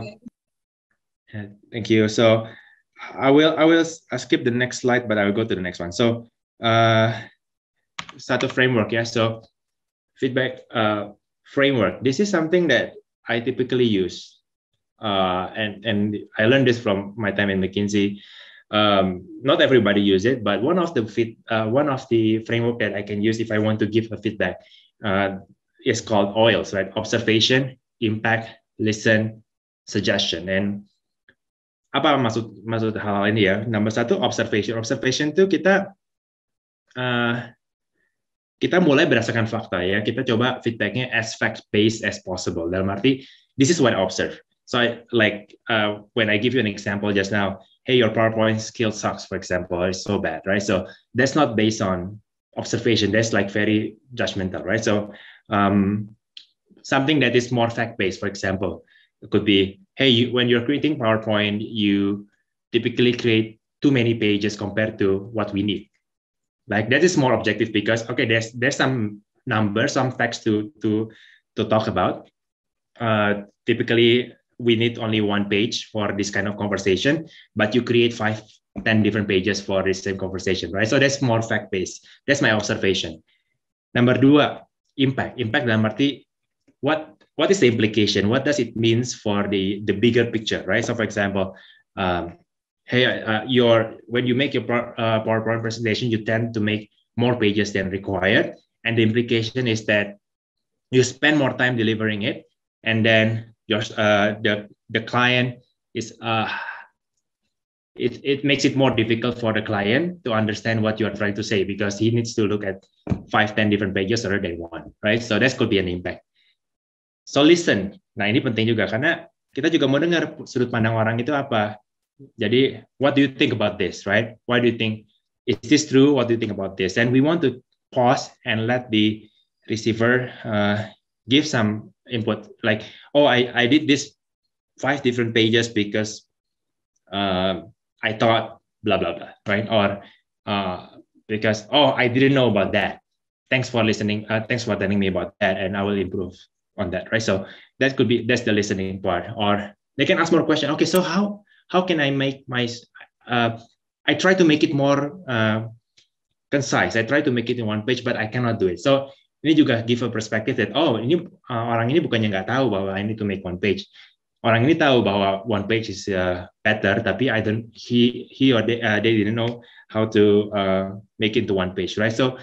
you. thank you. So I will I will I skip the next slide, but I will go to the next one. So uh, start a framework. Yeah, so feedback uh, framework. This is something that I typically use, uh, and and I learned this from my time in McKinsey. Um, not everybody use it, but one of the fit, uh, one of the framework that I can use if I want to give a feedback uh, is called OILs, right? Observation, impact, listen, suggestion. And apa maksud maksud hal, ini ya? Number satu observation. Observation itu kita uh, kita mulai berdasarkan fakta ya. Kita coba feedbacknya as fact based as possible. Dalam arti, this is what I observe. So I, like uh, when I give you an example just now, hey, your PowerPoint skill sucks, for example, it's so bad, right? So that's not based on observation. That's like very judgmental, right? So um, something that is more fact based, for example, it could be, hey, you, when you're creating PowerPoint, you typically create too many pages compared to what we need like that is more objective because okay there's there's some numbers some facts to to to talk about uh, typically we need only one page for this kind of conversation but you create five ten different pages for the same conversation right so that's more fact based that's my observation number two, uh, impact impact dalam arti what what is the implication what does it means for the the bigger picture right so for example um, hey, uh, your when you make your uh, PowerPoint presentation, you tend to make more pages than required, and the implication is that you spend more time delivering it, and then your uh, the the client is uh, it, it makes it more difficult for the client to understand what you are trying to say because he needs to look at five ten different pages rather than one, right? So that could be an impact. So listen, nah ini penting juga karena kita juga mau dengar sudut pandang orang itu apa. Jadi, what do you think about this, right? Why do you think is this true? What do you think about this? And we want to pause and let the receiver uh, give some input, like, oh, I, I did this five different pages because uh, I thought blah blah blah, right? Or uh, because oh, I didn't know about that. Thanks for listening. Uh, thanks for telling me about that, and I will improve on that, right? So that could be that's the listening part. Or they can ask more question. Okay, so how how can I make my uh, I try to make it more uh, concise. I try to make it in one page, but I cannot do it. So ini juga give a perspective that oh ini uh, orang ini bukannya nggak tahu bahwa I need to make one page. Orang ini tahu bahwa one page is uh, better, tapi I don't he he or they, uh, they didn't know how to uh, make it to one page, right? So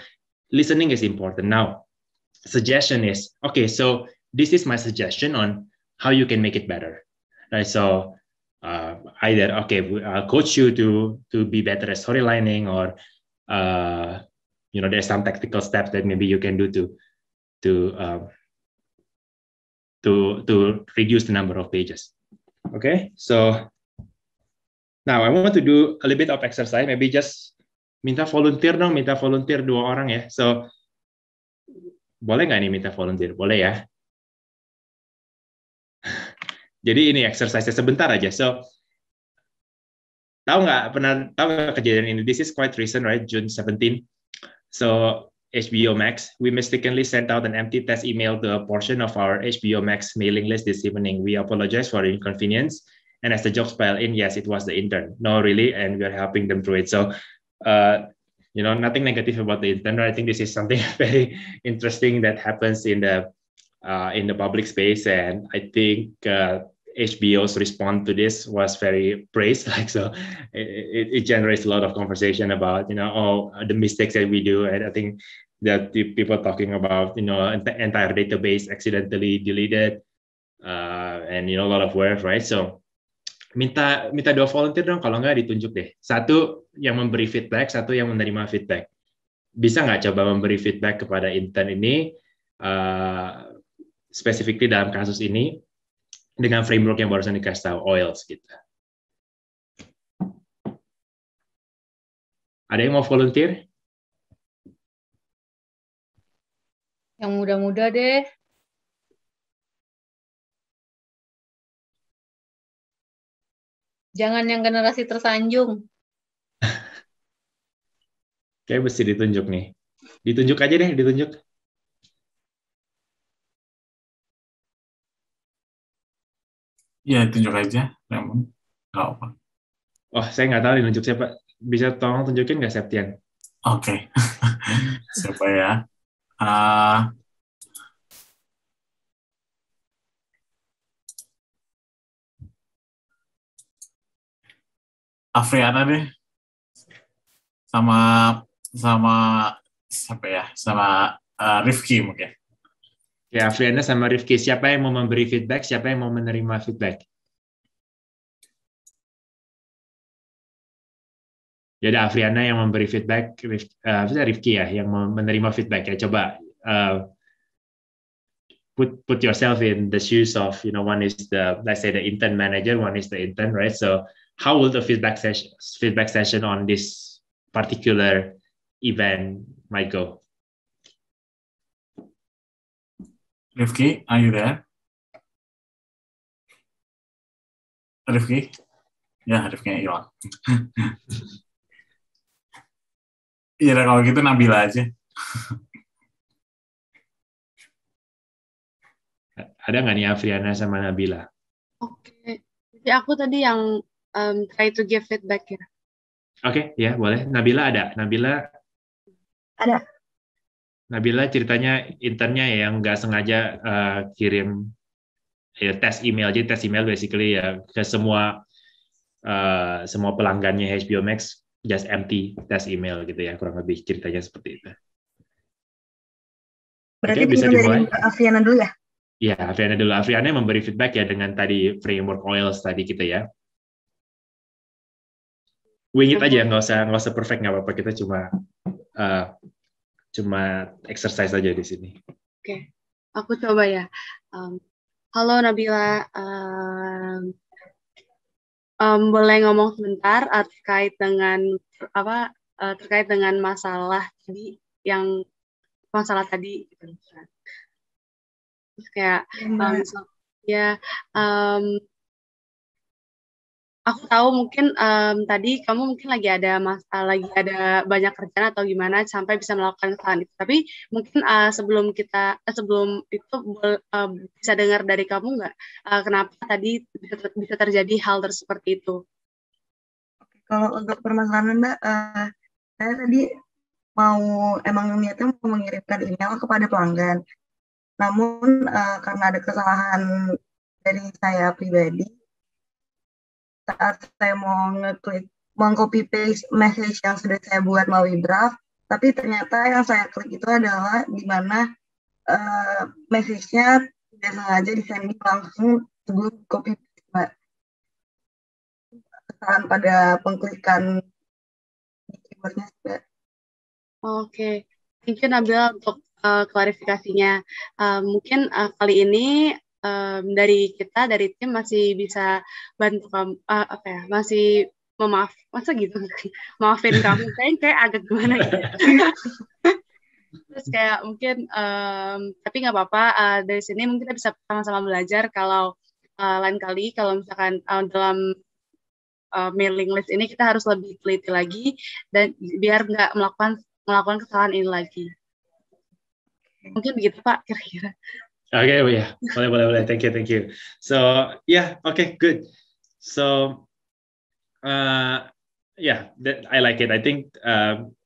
listening is important. Now, suggestion is okay. So this is my suggestion on how you can make it better, right? So uh, either okay i'll coach you to to be better at storylining or uh, you know there's some tactical steps that maybe you can do to to uh, to to reduce the number of pages okay so now i want to do a little bit of exercise maybe just minta volunteer dong minta volunteer dua orang ya so boleh nggak nih minta volunteer boleh ya Jadi ini exercise sebentar aja. So tahu nggak pernah tahu nggak kejadian ini? This is quite recent, right? June 17. So HBO Max, we mistakenly sent out an empty test email to a portion of our HBO Max mailing list this evening. We apologize for the inconvenience. And as the jokes pile in, yes, it was the intern. No, really, and we are helping them through it. So, uh, you know, nothing negative about the intern. I think this is something very interesting that happens in the uh, in the public space. And I think uh, HBO's response to this was very praised. Like so, it, it generates a lot of conversation about you know oh the mistakes that we do, and I think that the people talking about you know entire database accidentally deleted, uh, and you know a lot of words, right? So minta minta dua volunteer dong kalau nggak ditunjuk deh satu yang memberi feedback satu yang menerima feedback bisa nggak coba memberi feedback kepada intern ini uh, specifically dalam kasus ini dengan framework yang barusan dikasih tahu oils kita. Gitu. Ada yang mau volunteer? Yang muda-muda deh. Jangan yang generasi tersanjung. Kayak mesti ditunjuk nih. Ditunjuk aja deh, ditunjuk. Iya, tunjuk aja, namun nggak apa. Wah, oh, saya nggak tahu ditunjuk siapa. Bisa tolong tunjukin nggak Septian? Oke. Okay. siapa ya? Uh, Afriana deh. Sama sama siapa ya? Sama uh, Rifki mungkin. Ya, Afriana sama Rifki, siapa yang mau memberi feedback, siapa yang mau menerima feedback? Ya ada Afriana yang memberi feedback, Rif, uh, eh, Rifki ya, yang mau menerima feedback ya. Coba uh, put put yourself in the shoes of you know one is the let's say the intern manager one is the intern right so how will the feedback session feedback session on this particular event might go Rifki, are you there? Rifki? Ya, Rifki hilang. Iya, kalau gitu Nabila aja. Ada nggak nih Afriana sama Nabila? Oke, okay. jadi aku tadi yang um, try to give feedback ya. Oke, okay, ya boleh. Nabila ada. Nabila ada. Nabila ceritanya internnya ya, yang nggak sengaja uh, kirim ya, tes email jadi tes email basically ya ke semua uh, semua pelanggannya HBO Max just empty tes email gitu ya kurang lebih ceritanya seperti itu. Berarti okay, bisa dimulai. dari Afriana dulu ya? Iya, Afriana dulu. Afriana memberi feedback ya dengan tadi framework oils tadi kita gitu ya. Wingit aja, nggak usah nggak usah perfect nggak apa-apa. Kita cuma uh, cuma exercise aja di sini. Oke, okay. aku coba ya. Um, halo Nabila, um, um, boleh ngomong sebentar terkait dengan apa uh, terkait dengan masalah tadi yang masalah tadi gitu. Terus kayak um, so, ya um, aku tahu mungkin um, tadi kamu mungkin lagi ada masalah, eh, lagi ada banyak kerjaan atau gimana sampai bisa melakukan kesalahan itu. Tapi mungkin uh, sebelum kita uh, sebelum itu uh, bisa dengar dari kamu nggak uh, kenapa tadi bisa, ter bisa terjadi hal seperti itu? Kalau untuk permasalahan Mbak, uh, saya tadi mau emang niatnya mau mengirimkan email kepada pelanggan. Namun uh, karena ada kesalahan dari saya pribadi, saat saya mau ngeklik mau copy paste message yang sudah saya buat melalui draft, tapi ternyata yang saya klik itu adalah di mana uh, message-nya tidak sengaja disending langsung sebelum copy paste mbak. Kesalahan pada pengklikan keywordnya mbak. Oke, okay. thank you Nabil untuk uh, klarifikasinya. Uh, mungkin uh, kali ini um, dari kita dari tim masih bisa bantu kamu uh, apa ya masih memaaf masa gitu maafin kamu kayak kayak agak gimana gitu terus kayak mungkin um, tapi nggak apa-apa uh, dari sini mungkin kita bisa sama-sama belajar kalau uh, lain kali kalau misalkan uh, dalam uh, mailing list ini kita harus lebih teliti lagi dan biar nggak melakukan melakukan kesalahan ini lagi mungkin begitu pak kira-kira Okay, well, yeah. Boleh, boleh, Thank you, thank you. So, yeah, okay, good. So, uh, yeah, that, I like it. I think um,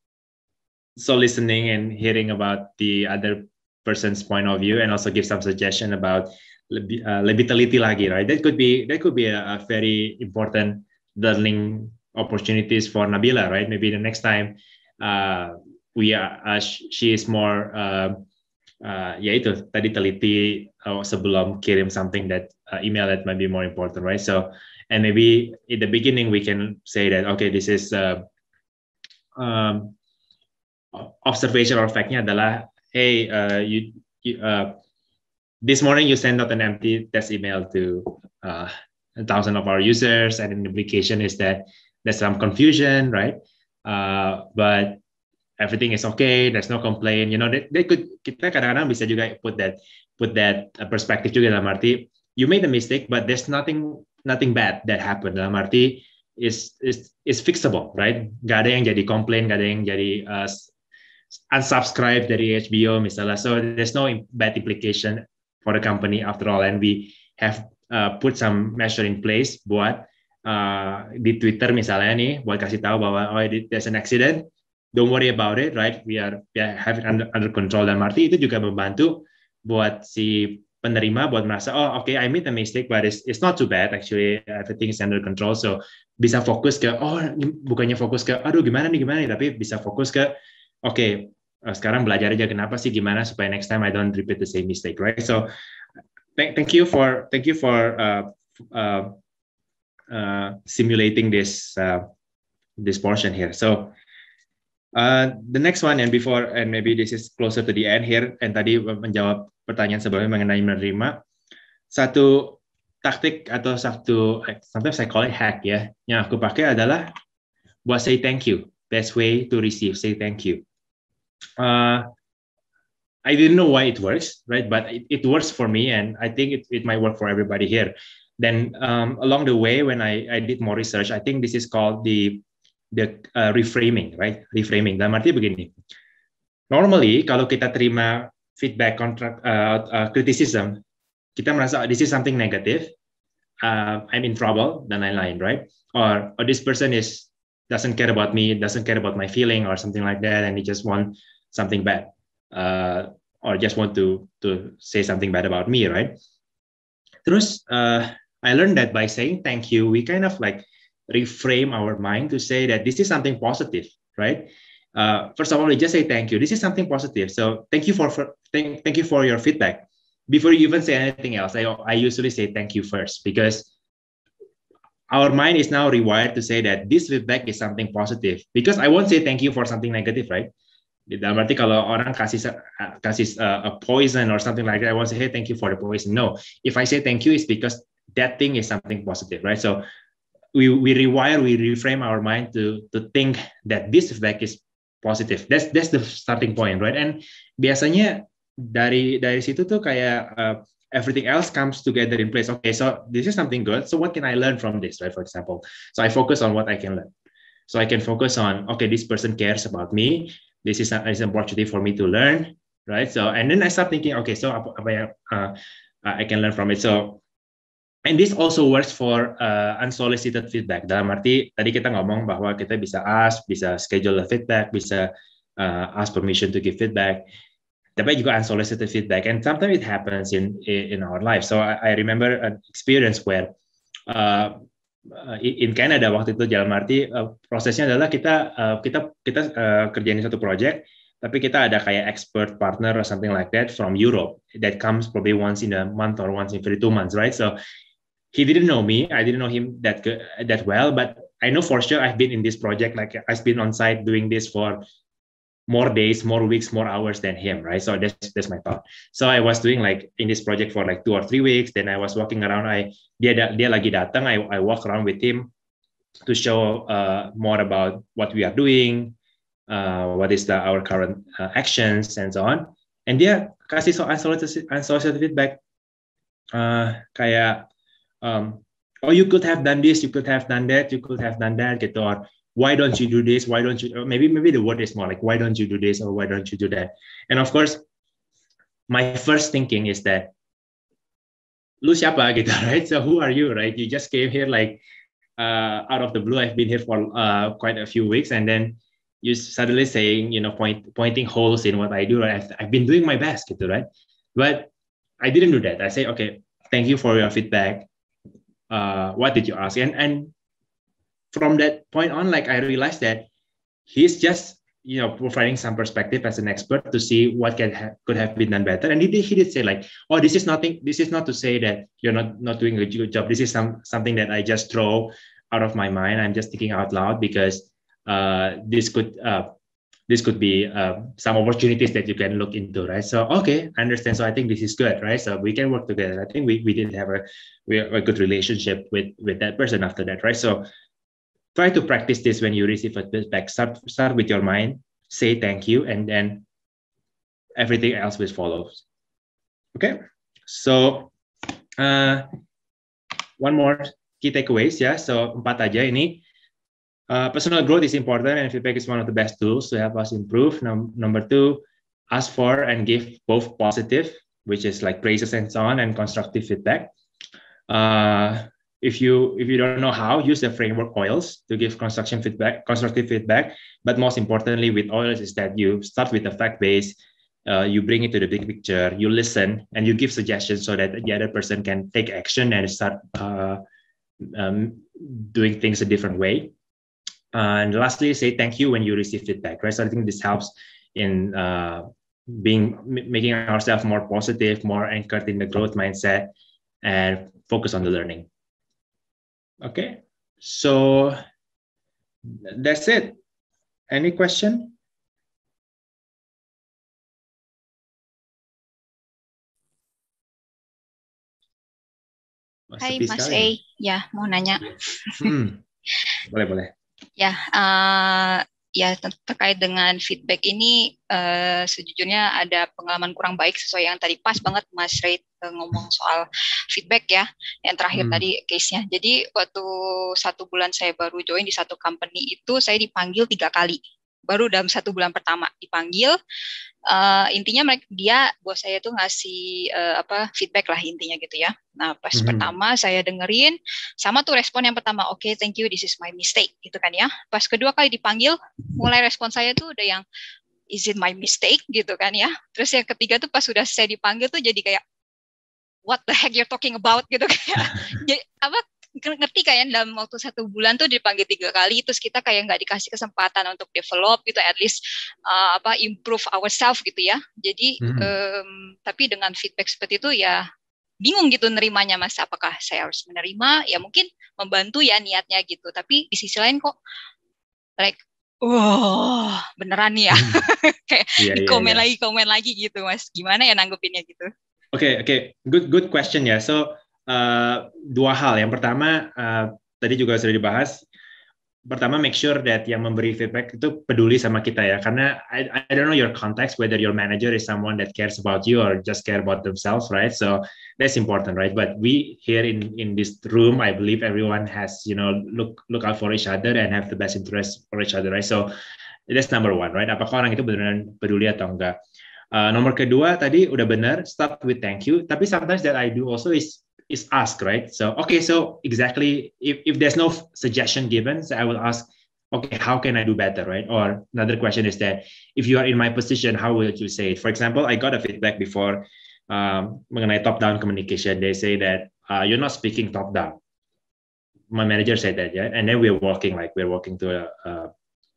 so listening and hearing about the other person's point of view and also give some suggestion about uh, lagi, right? That could be that could be a, a very important learning opportunities for Nabila, right? Maybe the next time uh, we are, uh, she is more uh, uh, ya itu tadi teliti oh, sebelum kirim something that uh, email that might be more important, right? So and maybe in the beginning we can say that okay, this is uh, um, observation or factnya adalah hey uh, you, you uh, this morning you send out an empty test email to uh, a thousand of our users and an implication is that there's some confusion, right? Uh, but everything is okay, there's no complaint. You know, they, they could kita kadang-kadang bisa juga put that put that uh, perspective juga dalam arti you made a mistake, but there's nothing nothing bad that happened. Dalam arti is is is fixable, right? Gak ada yang jadi komplain, gak ada yang jadi uh, unsubscribe dari HBO misalnya. So there's no bad implication for the company after all, and we have uh, put some measure in place buat uh, di Twitter misalnya nih buat kasih tahu bahwa oh there's an accident don't worry about it, right? We are we have it under, under control dan arti itu juga membantu buat si penerima buat merasa oh oke okay, I made a mistake but it's it's not too bad actually everything is under control so bisa fokus ke oh bukannya fokus ke aduh gimana nih gimana nih tapi bisa fokus ke oke okay, uh, sekarang belajar aja kenapa sih gimana supaya next time I don't repeat the same mistake right so thank thank you for thank you for uh, uh, uh, simulating this uh, this portion here so Uh, the next one and before and maybe this is closer to the end here and tadi menjawab pertanyaan sebelumnya mengenai menerima satu taktik atau satu sometimes I call it hack ya yang aku pakai adalah buat say thank you best way to receive say thank you uh, I didn't know why it works right but it, it works for me and I think it, it might work for everybody here then um, along the way when I, I did more research I think this is called the the uh, reframing, right? Reframing. Dalam arti begini, normally kalau kita terima feedback contract uh, uh, criticism, kita merasa oh, this is something negative, uh, I'm in trouble dan lain-lain, right? Or or oh, this person is doesn't care about me, doesn't care about my feeling or something like that, and he just want something bad, uh, or just want to to say something bad about me, right? Terus, uh, I learned that by saying thank you, we kind of like reframe our mind to say that this is something positive, right? Uh, first of all, we just say thank you. This is something positive. So thank you for, for thank, thank you for your feedback. Before you even say anything else, I, I usually say thank you first because our mind is now rewired to say that this feedback is something positive because I won't say thank you for something negative, right? Dalam arti kalau orang kasih kasih uh, a poison or something like that, I won't say hey thank you for the poison. No, if I say thank you, it's because that thing is something positive, right? So we, we rewire, we reframe our mind to to think that this effect is positive. That's that's the starting point, right? And biasanya dari dari situ tuh kayak uh, everything else comes together in place. Okay, so this is something good. So what can I learn from this, right? For example, so I focus on what I can learn. So I can focus on okay, this person cares about me. This is an, is opportunity for me to learn, right? So and then I start thinking, okay, so apa, apa yang uh, I can learn from it. So And this also works for uh, unsolicited feedback. Dalam arti tadi kita ngomong bahwa kita bisa ask, bisa schedule the feedback, bisa uh, ask permission to give feedback. Tapi juga unsolicited feedback. And sometimes it happens in in our life. So I, I remember an experience where uh, uh in Canada waktu itu dalam arti uh, prosesnya adalah kita uh, kita kita uh, kerjain satu project tapi kita ada kayak expert partner or something like that from Europe that comes probably once in a month or once in every two months, right? So he didn't know me. I didn't know him that good, that well, but I know for sure I've been in this project. Like I've been on site doing this for more days, more weeks, more hours than him, right? So that's that's my thought. So I was doing like in this project for like two or three weeks. Then I was walking around. I dia dia lagi datang. I I walk around with him to show uh, more about what we are doing, uh, what is the our current uh, actions and so on. And dia kasih so unsolicited, unsolicited feedback. Uh, kayak um, or oh, you could have done this, you could have done that, you could have done that, gitu, or why don't you do this, why don't you, maybe, maybe the word is more like, why don't you do this, or why don't you do that? And of course, my first thinking is that, lu siapa gitu, right? So who are you, right? You just came here like, uh, out of the blue, I've been here for uh, quite a few weeks, and then you suddenly saying, you know, point, pointing holes in what I do, right? I've, I've been doing my best, gitu, right? But I didn't do that. I say, okay, thank you for your feedback uh, what did you ask? And and from that point on, like I realized that he's just you know providing some perspective as an expert to see what can ha- could have been done better and he did, he did say like oh this is nothing this is not to say that you're not not doing a good job this is some something that i just throw out of my mind i'm just thinking out loud because uh, this could uh, this could be uh, some opportunities that you can look into, right? So, okay, I understand. So I think this is good, right? So we can work together. I think we, we did have a, we have a good relationship with, with that person after that, right? So try to practice this when you receive a feedback. Start, start with your mind, say thank you, and then everything else will follow. Okay, so uh, one more key takeaways Yeah. So empat aja ini uh, personal growth is important, and feedback is one of the best tools to help us improve. Num- number two, ask for and give both positive, which is like praises and so on, and constructive feedback. Uh, if you if you don't know how, use the framework oils to give construction feedback, constructive feedback. But most importantly, with oils is that you start with the fact base, uh, you bring it to the big picture, you listen, and you give suggestions so that the other person can take action and start uh, um, doing things a different way. Uh, and lastly, say thank you when you receive feedback, right? So I think this helps in uh, being making ourselves more positive, more anchored in the growth mindset, and focus on the learning. Okay, so that's it. Any question? Mas Hai Mas A, ya mau nanya. Hmm. Boleh boleh. Ya, uh, ya terkait dengan feedback ini uh, sejujurnya ada pengalaman kurang baik sesuai yang tadi pas banget Mas Reid eh, ngomong soal feedback ya yang terakhir hmm. tadi case-nya. Jadi waktu satu bulan saya baru join di satu company itu saya dipanggil tiga kali baru dalam satu bulan pertama dipanggil uh, intinya mereka dia buat saya tuh ngasih uh, apa feedback lah intinya gitu ya nah pas mm-hmm. pertama saya dengerin sama tuh respon yang pertama oke okay, thank you this is my mistake gitu kan ya pas kedua kali dipanggil mulai respon saya tuh udah yang is it my mistake gitu kan ya terus yang ketiga tuh pas sudah saya dipanggil tuh jadi kayak what the heck you're talking about gitu kayak apa ngerti kayak dalam waktu satu bulan tuh dipanggil tiga kali terus kita kayak nggak dikasih kesempatan untuk develop gitu at least uh, apa improve ourselves gitu ya jadi hmm. um, tapi dengan feedback seperti itu ya bingung gitu nerimanya mas apakah saya harus menerima ya mungkin membantu ya niatnya gitu tapi di sisi lain kok like wah beneran nih ya. Mm-hmm. kayak yeah, komen iya, yeah, yeah. lagi, komen lagi gitu, Mas. Gimana ya nanggupinnya gitu? Oke, okay, oke. Okay. Good good question ya. So, Eh, dua hal. Yang pertama uh, tadi juga sudah dibahas. Pertama, make sure that yang memberi feedback itu peduli sama kita ya, karena I, I don't know your context whether your manager is someone that cares about you or just care about themselves, right? So that's important, right? But we here in in this room, I believe everyone has you know look look out for each other and have the best interest for each other, right? So that's number one, right? Apakah orang itu benar-benar peduli atau enggak? Uh, nomor kedua tadi udah benar, start with thank you. Tapi sometimes that I do also is is ask right? So, okay, so exactly if, if there's no suggestion given, so I will ask, okay, how can I do better, right? Or another question is that if you are in my position, how will you say it? For example, I got a feedback before um, I top-down communication. They say that uh, you're not speaking top-down. My manager said that, yeah. And then we're walking, like we're walking to a, a,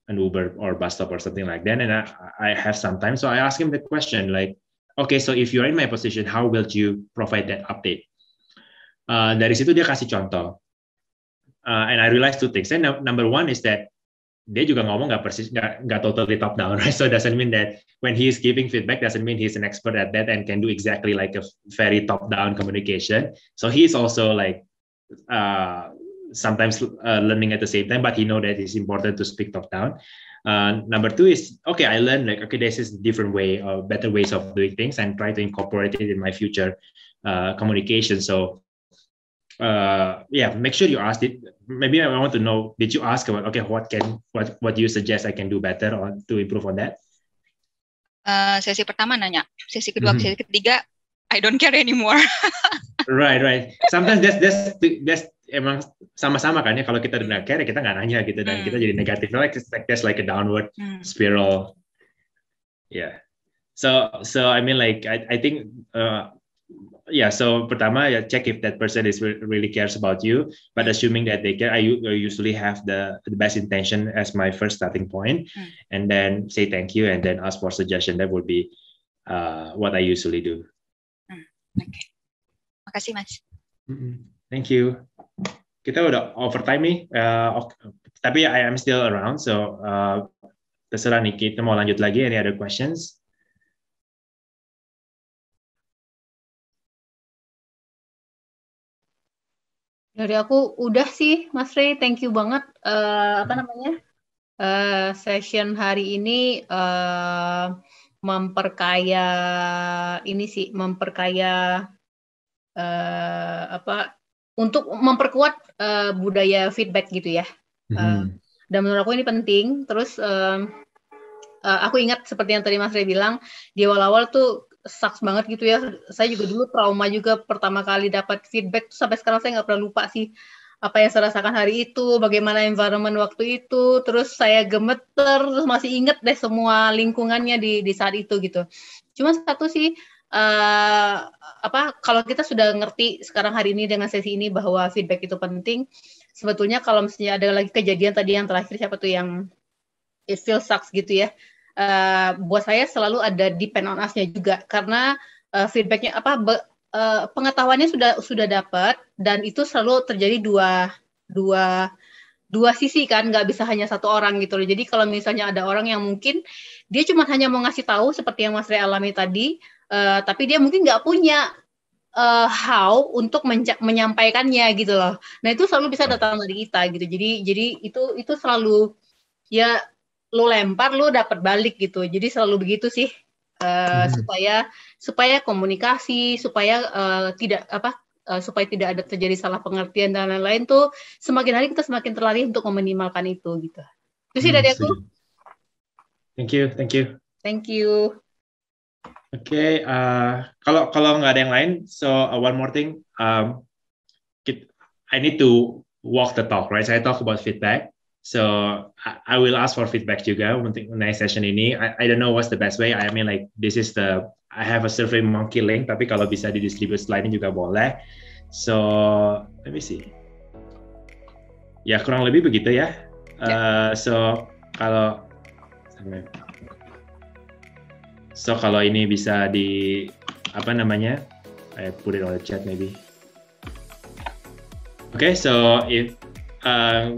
an Uber or bus stop or something like that. And I, I have some time. So I ask him the question like, okay, so if you're in my position, how will you provide that update? uh, dari situ dia kasih contoh uh, and I realized two things and number one is that dia juga ngomong nggak persis nggak nggak totally top down right so it doesn't mean that when he is giving feedback doesn't mean he's an expert at that and can do exactly like a very top down communication so he's also like uh, sometimes uh, learning at the same time but he know that it's important to speak top down uh, number two is okay i learned like okay this is different way or better ways of doing things and try to incorporate it in my future uh, communication so uh, yeah, make sure you ask it. Maybe I want to know, did you ask about, okay, what can, what, what do you suggest I can do better or to improve on that? Uh, sesi pertama nanya, sesi kedua, mm-hmm. sesi ketiga, I don't care anymore. right, right. Sometimes that's that's that's emang sama-sama kan ya kalau kita tidak care kita nggak nanya gitu dan mm. kita jadi negatif like that's like a downward mm. spiral. Yeah. So so I mean like I I think uh, yeah so pertama ya check if that person is really cares about you but assuming that they care i usually have the, the best intention as my first starting point, hmm. and then say thank you and then ask for suggestion that would be uh, what i usually do hmm. okay makasih mas thank you kita udah overtime nih uh, tapi i am still around so uh, terserah nih kita mau lanjut lagi any other questions Dari aku udah sih, Mas Rey. Thank you banget. Uh, apa hmm. namanya? Uh, session hari ini uh, memperkaya ini sih, memperkaya uh, apa? Untuk memperkuat uh, budaya feedback gitu ya. Uh, Dan menurut aku ini penting. Terus uh, uh, aku ingat seperti yang tadi Mas Rey bilang di awal-awal tuh sucks banget gitu ya. Saya juga dulu trauma juga pertama kali dapat feedback tuh sampai sekarang saya nggak pernah lupa sih apa yang saya rasakan hari itu, bagaimana environment waktu itu, terus saya gemeter, terus masih inget deh semua lingkungannya di di saat itu gitu. Cuma satu sih uh, apa kalau kita sudah ngerti sekarang hari ini dengan sesi ini bahwa feedback itu penting, sebetulnya kalau misalnya ada lagi kejadian tadi yang terakhir siapa tuh yang it still sucks gitu ya Eh, buat saya selalu ada depend on us-nya juga karena uh, feedbacknya apa be, uh, pengetahuannya sudah sudah dapat dan itu selalu terjadi dua dua dua sisi kan nggak bisa hanya satu orang gitu loh jadi kalau misalnya ada orang yang mungkin dia cuma hanya mau ngasih tahu seperti yang Mas Rey alami tadi uh, tapi dia mungkin nggak punya uh, how untuk menyampaikannya gitu loh nah itu selalu bisa datang dari kita gitu jadi jadi itu itu selalu ya lu lempar lu dapat balik gitu jadi selalu begitu sih uh, hmm. supaya supaya komunikasi supaya uh, tidak apa uh, supaya tidak ada terjadi salah pengertian dan lain-lain tuh semakin hari kita semakin terlatih untuk meminimalkan itu gitu itu sih hmm, dari aku thank you thank you thank you oke okay, uh, kalau kalau nggak ada yang lain so uh, one more thing um, I need to walk the talk right so talk about feedback So I, I will ask for feedback juga untuk next session ini. I, I don't know what's the best way. I mean like this is the I have a survey monkey link, tapi kalau bisa di distribute slide ini juga boleh. So let me see. Ya kurang lebih begitu ya. Yeah. Ya. Uh, so kalau so kalau ini bisa di apa namanya I put it on the chat maybe okay so if uh,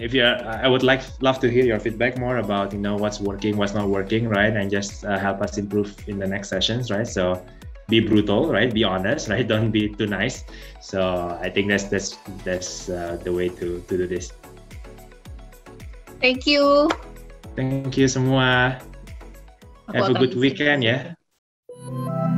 if you uh, I would like love to hear your feedback more about you know what's working, what's not working, right, and just uh, help us improve in the next sessions, right? So be brutal, right? Be honest, right? Don't be too nice. So I think that's that's that's uh, the way to to do this. Thank you. Thank you semua. Have a good weekend ya. Yeah.